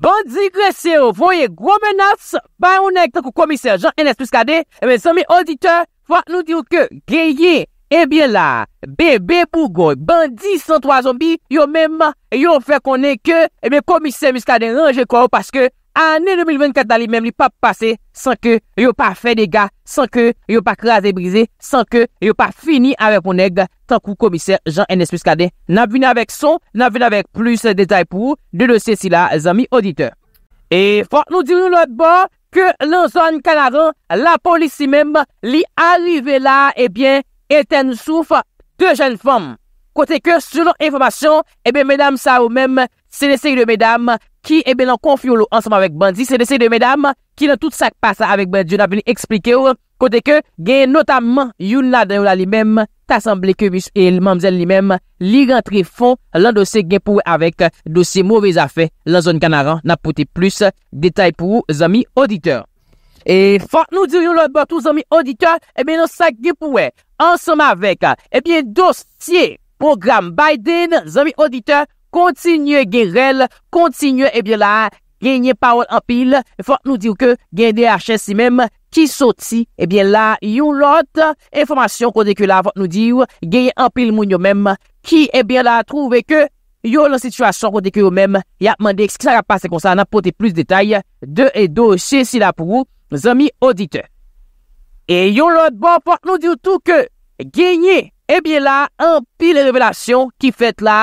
Bandi gresè ou voye gwo menas, bay ou nek tak ou komise Jean-Enes Mouskade, e eh men somi auditeur, fwa nou diru ke, genye, e bien la, bebe pou goy, bandi 103 zombi, yo men ma, yo fè konen ke, e men komise Mouskade, renje kwa ou paske, Ane 2024 da li mem li pa pase, san ke yo pa fe dega, san ke yo pa kraze brize, san ke yo pa fini avepon neg, tankou komiser Jean-Enes Piscade, nan vina vek son, nan vina vek plus detay pou, de dosye si la zami auditeur. E fwa, nou diri nou lout bo, ke lan zon kanaran, la polisi mem li arive la, ebyen, eten souf, te jen fom. Kote ke, selon informasyon, ebyen, eh medam sa ou mem, se leseyi de medam, ki ebe eh nan konfyo lou ansema vek bandi, se dese de medam, ki nan tout sak pasa vek bandi, jen ap veni eksplike ou, kote ke gen notamman, yon la den ou la li mem, tasan blekevis, e l mamzen li mem, li rentre fon, lan dosye gen pouwe avek, dosye mouvez afe, lan zon kanaran, nan pote plus, detay pou ou, zami auditeur. E fok nou diri ou lor, batou zami auditeur, ebe eh nan sak gen pouwe, ansema vek, ebe eh dosye, program Biden, zami auditeur, kontinye girel, kontinye ebyen eh la genye pawol anpil, fote nou diw ke genye DHC menm ki soti ebyen eh la yon lot informasyon kodeke la fote nou diw genye anpil moun yo menm ki ebyen eh la trove ke yon lansitwasyon kodeke yo menm ya mande ekskla kapase konsan nan pote plus detay de e dosye si la pou zami odite. E yon lot bon fote nou diw tou ke genye ebyen la anpil e revelasyon ki fete la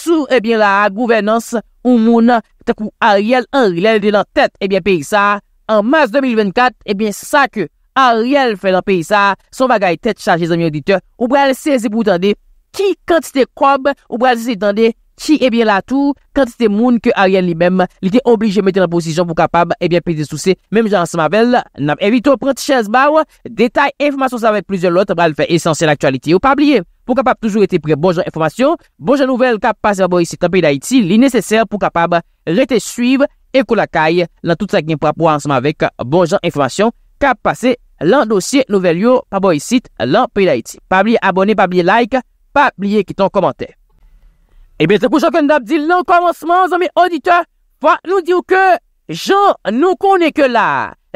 Sou ebyen eh la gouvenans ou moun ta kou Ariel eh en eh rilel de lan tèt ebyen Paysa. An mas 2024, ebyen sa ke Ariel fè lan Paysa, son bagay tèt chache zanmye audite. Ou bral seze pou tande ki kantite kouab, ou bral seze tande ki ebyen la tou, kantite moun ke Ariel li mèm li te oblige mette nan posisyon pou kapab ebyen Paysa sou se. Mèm jan semavel, nan evito pranti chèz bav, detay, informasyon sa vek plizye lot, ou bral fè esensyen l'aktualiti ou pabliye. Pou kapap toujou ete pre bonjan informasyon, bonjan nouvel kap pase pa boye sit la peyi da iti, li neseser pou kapap rete suiv e kou la kaye lan tout sa geni prapou anseman vek bonjan informasyon kap pase lan dosye nouvel yo pa boye sit la peyi da iti. Pa abliye abone, pa abliye like, pa abliye kiton komante. E Ebe te pou chokon dabdi lan konwansman zanme audite, fwa nou diyo ke jan nou konen ke la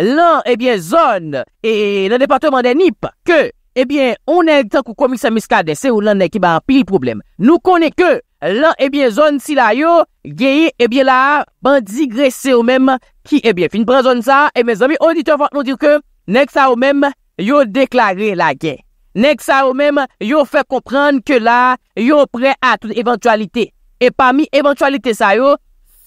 lan ebyen zon e la departement de Nip ke... ebyen, on e ditan kou komisyon miskade se ou lan ne ki ba an pil problem. Nou konen ke, lan ebyen zon si la yo, geye ebyen la, ban digrese yo menm, ki ebyen fin pran zon sa, e men zami, auditeur vant nou dir ke, nek sa yo menm, yo deklare la gen. Nek sa yo menm, yo fe kompran ke la, yo pre a tout eventualite. E pa mi eventualite sa yo,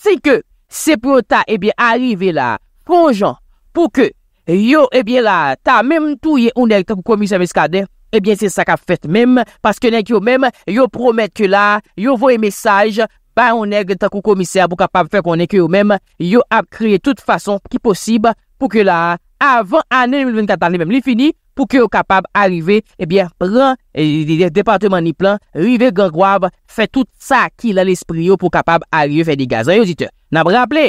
se ke, se prota ebyen arive la, pou jan, pou ke, Yo, ebyen eh la, ta mèm touye ou nèk tan kou komisè mè skade, ebyen eh se sa ka fèt mèm, paske nèk yo mèm, yo promet ke la, yo voye mèsaj, ba, ou nèk tan kou komisè pou kapab fè konèk yo mèm, yo ap kriye tout fason ki posib, pou ke la, avan anè, mèm li fini, pou ke yo kapab arive, ebyen, eh pran, departement ni plan, rive gangouab, fè tout sa ki lè l'esprit yo pou kapab arive fè di gaz, a yo zite, nan mè mè mè mè mè mè mè mè mè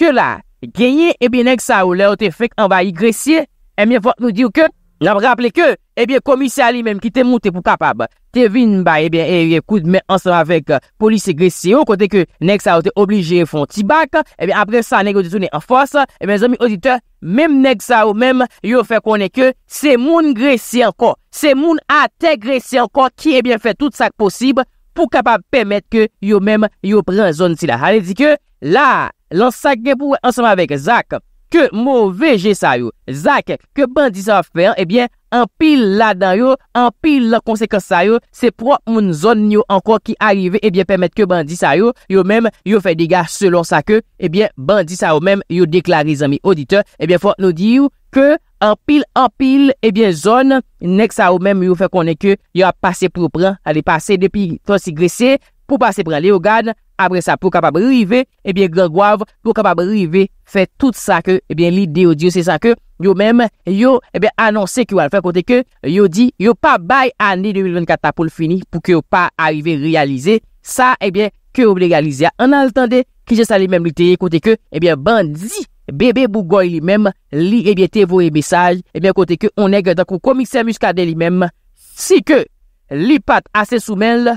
mè mè mè mè mè genye e bin neg sa ou le ou te fek an bayi gresye, e bin vok nou diw ke, nan raple ke, e bin komisyali menm ki te moun te pou kapab, te vin ba, e bin e koud men ansan avèk polisi gresye ou, kote ke neg sa ou te obligye fon tibak, e bin apre sa neg ou ditounen an fos, e bin zon mi odite, menm neg sa ou menm yo fe konen ke, se moun gresye an kon, se moun ate gresye an kon, ki e bin fe tout sak posib, pou kapab pemet ke yo menm yo pren zon si la, ane di ke, la, Lansak gen pou anseman vek Zak, ke mou veje sa yo. Zak, ke bandi sa va fer, ebyen, anpil la dan yo, anpil la konsekans sa yo. Se pro moun zon yo ankwa ki arive, ebyen, pemet ke bandi sa yo. Yo mèm, yo fè dega selon sa ke, ebyen, bandi sa yo mèm, yo deklari zan mi odite. Ebyen, fò nou diyo, ke anpil, anpil, ebyen, zon, nek sa yo mèm, yo fè konen ke, yo a pase pou pran. A li pase depi transigrese, pou pase pran. Li yo gade? apre sa pou kapab rive, ebyen Greg Wav pou kapab rive, fe tout sa ke, ebyen li deyo diyo se sa ke, yo menm, yo, ebyen anonsen ki wale fe, kote ke, yo di, yo pa bay ane 2024 apol fini, pou ke yo pa arrive realize, sa, ebyen, ke ouble realize a, an altande, ki je sa li menm li teye, kote ke, ebyen, bandzi, bebe Bougoy li menm, li ebyen tevo e besaj, ebyen, kote ke, on e gwen dan kou komikse muskade li menm, si ke, li pat ase soumel,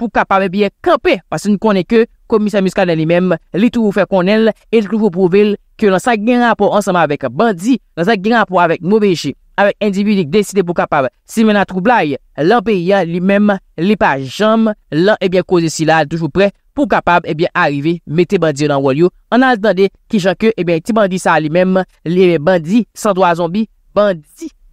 pou kapab ebyen kampe, pasi nou konen ke, komi sa muska nan li mem, li touvou fe konen, e touvou pouvil, ke nan sa gen rapor ansama vek bandi, nan sa gen rapor avek mouve che, avek endi vinik deside pou kapab, si mena troublai, lan pe yon li mem, li pa jom, lan ebyen eh koze silal, touvou pre, pou kapab ebyen eh arive, mette bandi nan walyo, an al dande, ki jan ke ebyen eh ti bandi sa li mem, li ebyen bandi, san dwa zombi, bandi.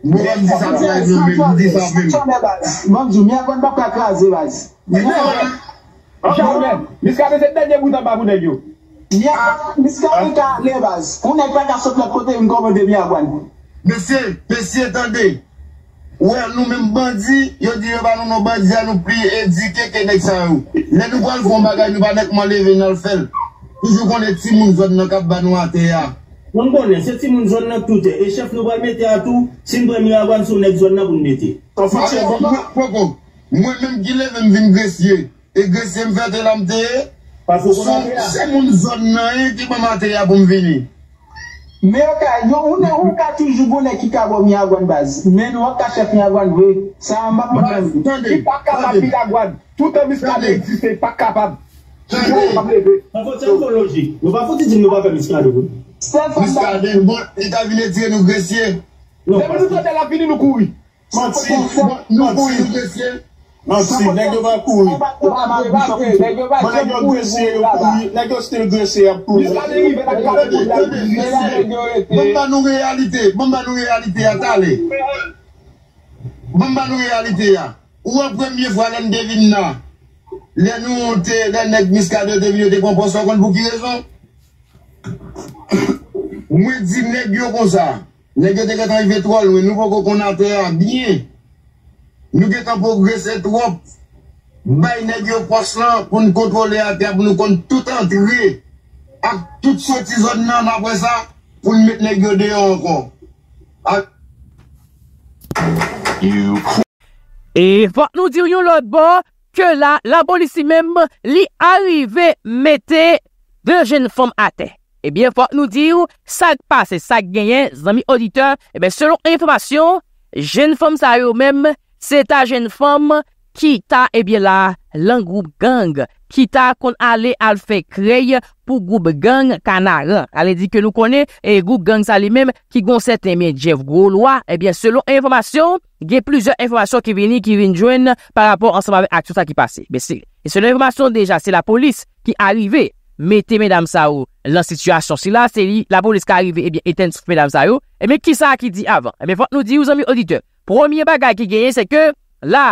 Bestyon ak nan knap mwenen moulde ki architectural bi en, miski ak mwenen yon mbe ngete long statistically li miski ak mwenen an en ak tide la phases inkom μποon de milyon mwen �ас a zw tim sabdi Nou mwen mpadje yon diye baloun mpadjans bok, hedon sa nou priyần edike sa ekse a yo etc mwen van m desp perseverte Toujou ken le tim moun zwèn nan kap ban ou 秋 act a Mwen bonnen, se ti moun zon nan toute, e chef nou bay mette atou, sin do mi yagwan sou nek zon nan pou nete. Pwoko, mwen menm gileve m vin gresye, e gresye m vete lamteye, se moun zon nan yi, e ti ba materya pou m vini. Me oka, yon ou ne ou ka toujou bonnen ki kago mi yagwan baz, men ou oka chef mi yagwan we, sa an bakman. Ti pa kapab li yagwan, toute miskade existen, pa kapab. Tande, tande. Tande, tande, tande, tande, tande, tande, tande, tande, tande, tande, tande, tande, tande, tande, tande, tande, tande, tande, tande, tande, Miskade, yon ta vin etre nou gresye. Mwen yon kote la vini nou kouy. Mwantri, mwantri nou gresye. Mwantri, mwen yon va kouy. Mwen yon gresye nou kouy. Mwen yon sote nou gresye ap kouy. Miskade, yon va kouy. Mwen yon gresye. Mwen yon realite. Mwen yon realite ya tale. Mwen yon realite ya. Ou an premye fwa lèn devin na. Lèn yon te, lèn yon miskade devin yo te komponso kon pou ki rezon. Mwen di negyo kon sa, negyo te ketan yi vetwal, mwen nou kon kon ate a, bine, nou ketan pou greset wop, bay negyo poslan pou nou kontrole ate a, pou nou kon tout antyve, ak tout sotizot nan apwe sa pou nou met negyo deyon kon. E vat nou diryon lor bo ke la, la bolisi mem li arive mete dejen fom ate. Ebyen, fòk nou dir, sa gpasse, sa genyen, zami auditor, ebyen, selon informasyon, jen fòm sa yo mèm, se ta jen fòm ki ta, ebyen la, lan groub gang, ki ta kon ale al fè krey pou groub gang kanar. Ale di ke nou konen, e groub gang sa li mèm ki gonset eme Jeff Goulois, ebyen, selon informasyon, gen plouze informasyon ki vini, ki vini jwen par rapport anseman ak sou sa ki pase. E selon informasyon deja, se la polis ki arive, ebyen. mette mèdame sa yo lan sityasyon. Oh. Eh si la seri, la polisi ka arrive eten sou mèdame sa yo, e mè kisa ki di avan? E mè fote nou di ou zanmè odite. Promye bagay ki geye se ke la.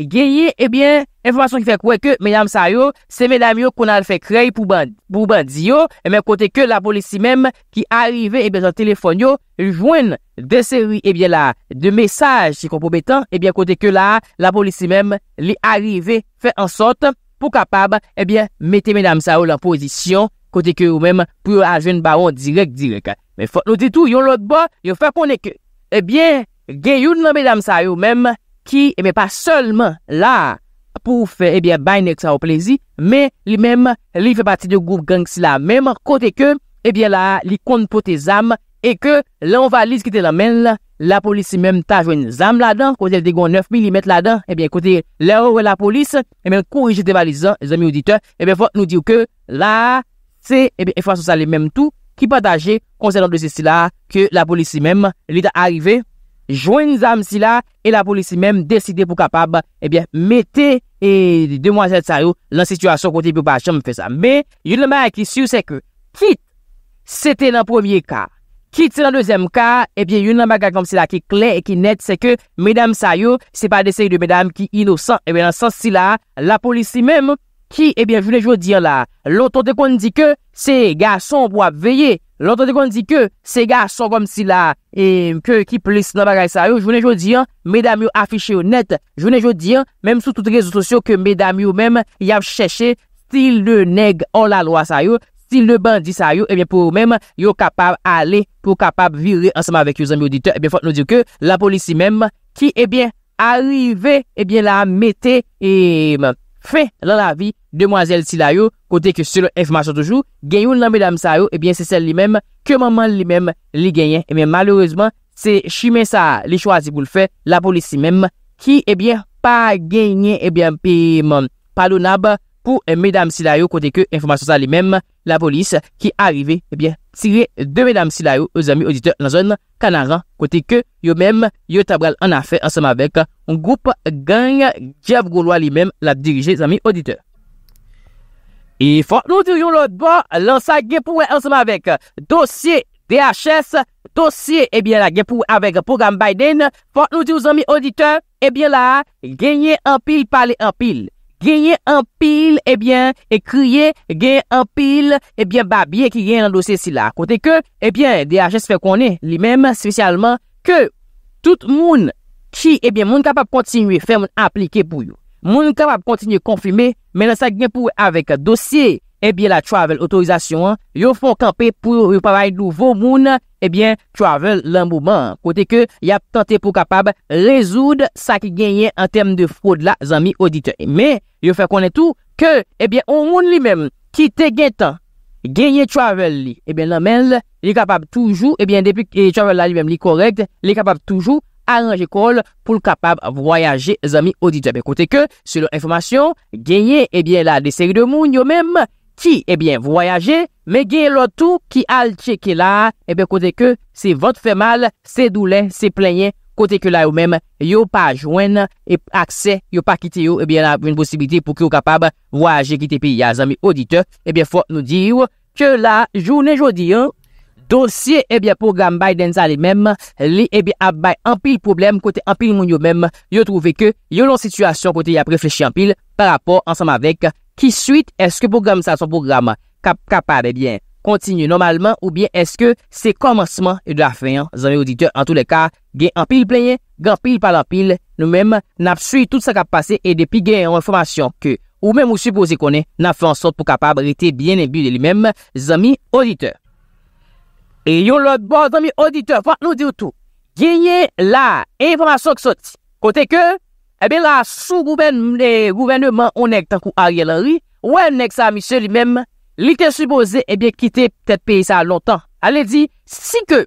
E geye, e bè, informasyon ki fè kwe ke mèdame sa yo, se mèdame yo kon al fè krey pou bandi yo, e mè kote ke la polisi mèm ki arrive e bè zan telefon yo, jwen de seri e bè la de mesaj si kon pou bè tan, e bè kote ke la, la polisi mèm li arrive fè ansote pou kapab, ebyen, mette mèdame Saoul an pozisyon, kote ke ou mèm, pou yo ajen baron direk-direk. Me fote nou ditou, yon lot bo, yo fè konen ke, ebyen, gen yon nan mèdame Saoul mèm, ki, mè pa solman, la, pou fè, ebyen, baynek sa ou plezi, mè, li mèm, li fè pati de goup gang si la mèm, kote ke, ebyen, la, li kon pote zam, E ke lan valise ki te lamen la, la polisi mem ta jwen zanm la dan, kote el degon 9 mm la dan, e ben kote lèro wè la e polisi, e men kourije te valise zan, zanmi ou dite, e ben fòt nou diw ke la, se, e ben e fòt sou sa le menm tou, ki pataje, konsenant de se si la, ke la polisi mem, li ta arrive, jwen zanm si la, e la polisi mem deside pou kapab, e ben, mette, e, de mwazèt sa yo, lan situasyon kote pou pa chanm fè sa. Me, yon lemè aki sou, se ke, tit, se te nan premier ka, Ki ti nan dezem ka, ebyen yon nan bagay kom si la ki klek e ki net se ke, medam sa yo, se pa dese yon de medam ki inosan, ebyen ansan si la, la polisi mem ki, ebyen jounen joun diyan la, loto de kon di ke, se ga son wap veye, loto de kon di ke, se ga son kom si la, e ke ki plis nan bagay sa yo, jounen joun diyan, medam yo afishe yo net, jounen joun diyan, mem sou toute rezo sosyo ke medam yo mem yav cheshe, ti le neg an la loa sa yo, Si le bandi sa yo, ebyen eh pou mèm yo kapab ale, pou kapab vire ansama vek yo zami audite, ebyen fote nou dire ke la polisi mèm ki ebyen eh arive, ebyen la mette, ebyen fè nan la vi. De mwazel si la yo, kote ke se le enfmasyon toujou, genyoun nan mèdame sa yo, ebyen se sel li mèm, ke maman li mèm li genyen, ebyen malorezman se chimè sa li chwazi pou l'fè, la polisi mèm ki ebyen pa genyen, ebyen eh pe palou nab, Pou eh, mèdame Silayou kote ke informasyon sa li mèm la polis ki arive ebyen eh tire de mèdame Silayou ou zami auditeur la zon kanaran kote ke yo mèm yo tabral an afe ansama vek an goup genye Jav Gouloa li mèm la dirije zami auditeur. E fok nou diryon lout bon lan sa Gepouwe ansama vek dosye DHS dosye ebyen la Gepouwe avek program Biden fok nou diryon zami auditeur ebyen eh la genye empil pale empil. genye an pil, ebyen, eh ekriye, genye an pil, ebyen, eh babye ki genye nan dosye si la. Kote ke, ebyen, eh DHS fè konen li menm, spesialman, ke tout moun ki, ebyen, moun kapap kontinuy fè moun aplike pou yon. Moun kapab kontinye konfime, men an sa gen pou avek dosye, e eh bie la travel otorizasyon, yo fon kampe pou yon paray nouvo moun, e eh bie travel lan mouman. Kote ke, yon tante pou kapab rezoud sa ki genye an tem de fwo de la zami odite. Men, yo fè konen tou, ke, e eh bie ou moun li men, ki te gen tan, genye travel li, e bie nan men, li kapab toujou, e bie depi ki travel la li men li korekt, li kapab toujou, Aranje kol pou l kapab voyaje zami auditor Bekote ke, selon informasyon, genye ebyen eh la de seri eh eh de moun yo mem Ki ebyen voyaje, me genye lor tou ki al cheke la Ebyen kote ke, se vant fe mal, se doulen, se plenyen Kote ke la yo mem, yo pa jwen, yo pa akse, yo pa kite yo Ebyen la voun posibite pou ki yo kapab voyaje kite pi ya zami auditor Ebyen fwa nou diyo, ke la jounen jodi yo Donsye ebya eh program bay denza li mem, li ebya eh bay anpil problem kote anpil moun yo mem, yo trove ke yo lon situasyon kote ya preflechi anpil par rapport ansam avek ki suite eske program sa son program kapar ebyen eh kontinye normalman ou bien eske se komanseman e de la feyon zami auditeur an tou de ka gen anpil playe, gen anpil pal anpil, nou mem nap sui tout sa kap pase e depi gen yon informasyon ke ou mem ou supose konen nap fwansot pou kapab rete bien ebi de li mem zami auditeur. E yon lòd bòd an mi audite vòt nou diroutou, genye la enfamasyon ksoti. Kote ke, ebe la sou e gouverneman onèk tankou Ariel Henry, wèm nèk sa misè li mèm, li te suboze ebe kite ptèd peye sa lontan. Ale di, si ke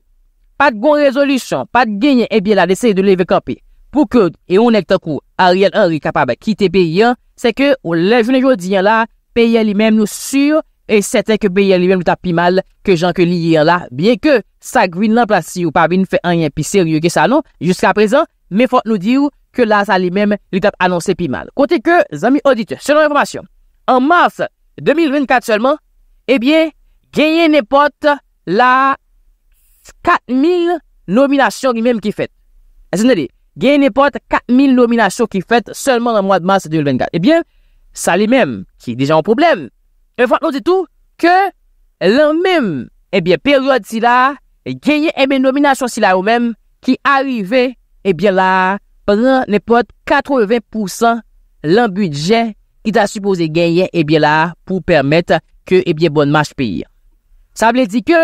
pat goun rezolusyon, pat genye ebe la dese de leve kampi, pou kèd e onèk tankou Ariel Henry kapab kite peye, se ke ou lèvjounen jòd diyan la, peye li mèm nou sur, E seten ke beye li men luta pi mal Ke jan ke li yon la Bien ke sa green lan plasi ou pa vin Fe anyen pi seryo ge sa anon Juska prezan, me fote nou diyo Ke la sa li men luta anonsi pi mal Kote ke zami audite, selon informasyon An mars 2024 selman E bien, genye ne pot La 4000 nominasyon Li men ki fet Genye ne pot 4000 nominasyon ki fet Selman an mwa de mars 2024 E eh bien, sa li men ki deja an probleme E fante nou ditou, ke lan mèm, ebyen, eh peryode si la, eh, genye ebyen eh nominasyon si la ou mèm, ki arive, ebyen la, pran nepot 80% lan budget ki ta suppose genye ebyen la, pou permette ke ebyen bon match piye. Sa ble di ke,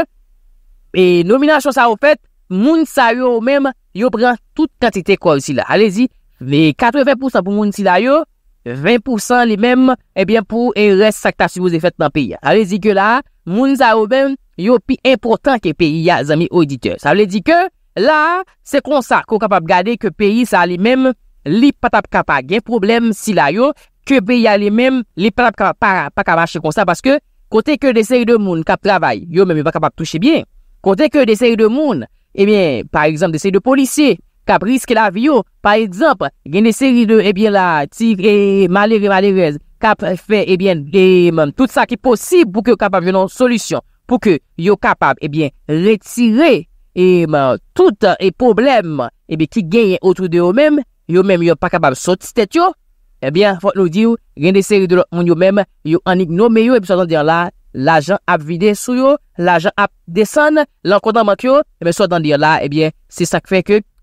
e nominasyon sa ou fèt, moun sa yo ou mèm, yo pran tout kantite kwa ou si la. Alezi, ve 80% pou moun si la yo, 20% li mèm, ebyen, eh pou en resaktasyon ou zé fèt nan peyi. A lè zi ke la, moun za ou mèm, yo pi important ke peyi ya zami auditeur. Sa lè zi ke, la, se konsa, ko kapap gade ke peyi sa li mèm, li patap kapak. Gen problem si la yo, ke peyi ya li mèm, li patap kapak, pa kamache konsa, paske, kote ke deseye de moun kap travay, yo mèm e pa kapap touche byen. Kote ke deseye de moun, ebyen, eh par exemple, deseye de polisye, kap riske la vi yo, par ekzamp, gen de seri de, ebyen eh la, tire, malere, malere, kap fe, ebyen, eh de, mm, tout sa ki posib, pou ke kap ap vyo nan solisyon, pou ke, yo kap ap, ebyen, eh retire, ebyen, mm, tout e problem, ebyen, ki genye otu de yo men, yo men yo pa kap ap sotistet yo, ebyen, fok nou diyo, gen de seri de loun yo men, yo anik nou, me yo, ebyen, sotan diyo la, la jan ap vide sou yo, la jan ap desen, lankonan mak yo, eby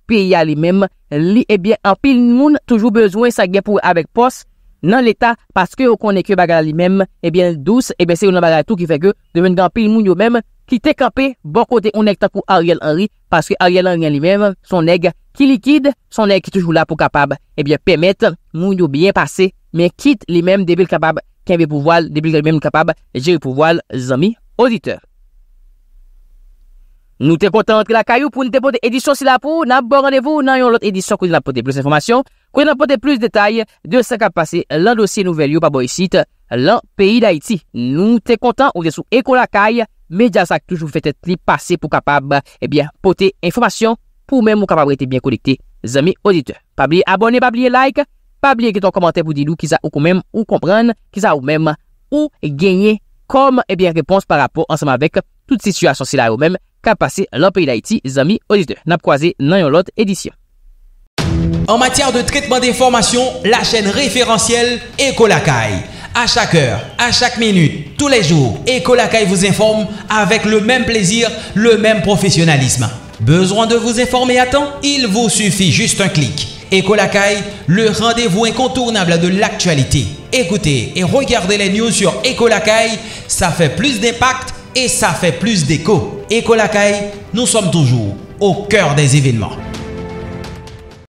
Pi ya li mem li ebyen eh an pil moun toujou bezwen sa gen pou avek pos nan leta paske ou konen ke bagala li mem ebyen eh douz ebyen eh se ou nan bagala tou ki feke deven gen an pil moun yo mem ki te kape bon kote ou nek takou Ariel Henry paske Ariel Henry li mem son neg ki likid son neg ki toujou la pou kapab ebyen pemet moun yo byen pase men kit li mem debil kapab ken ve pou voal debil ke li mem kapab jere pou voal zami auditeur. Nou te kontant ki lakay ou pou nou te pote edisyon si la pou, nan bon randevou nan yon lot edisyon kwen nan pote plus informasyon, kwen nan pote plus detay de sa kap pase lan dosye nouvel yo pa boye sit lan peyi da iti. Nou te kontant ou de sou ekon lakay, medya sa ki jou fete li pase pou kapab, ebyen, pote informasyon pou mèm ou kapab rete bie konekte zemi odite. Pa blye abone, pa blye like, pa blye ekiton komante pou dilou kiza ou kou mèm ou kompran, kiza ou mèm ou genye kom, eh ebyen, repons par rapport ansam avèk tout situasyon si la ou mèm. qu'a passé d'Haïti, zami En matière de traitement d'informations, la chaîne référentielle Ecolacay. À chaque heure, à chaque minute, tous les jours, Ecolacay vous informe avec le même plaisir, le même professionnalisme. Besoin de vous informer à temps Il vous suffit juste un clic. Ecolacay, le rendez-vous incontournable de l'actualité. Écoutez et regardez les news sur Ecolacay, ça fait plus d'impact et ça fait plus d'écho et nous sommes toujours au cœur des événements.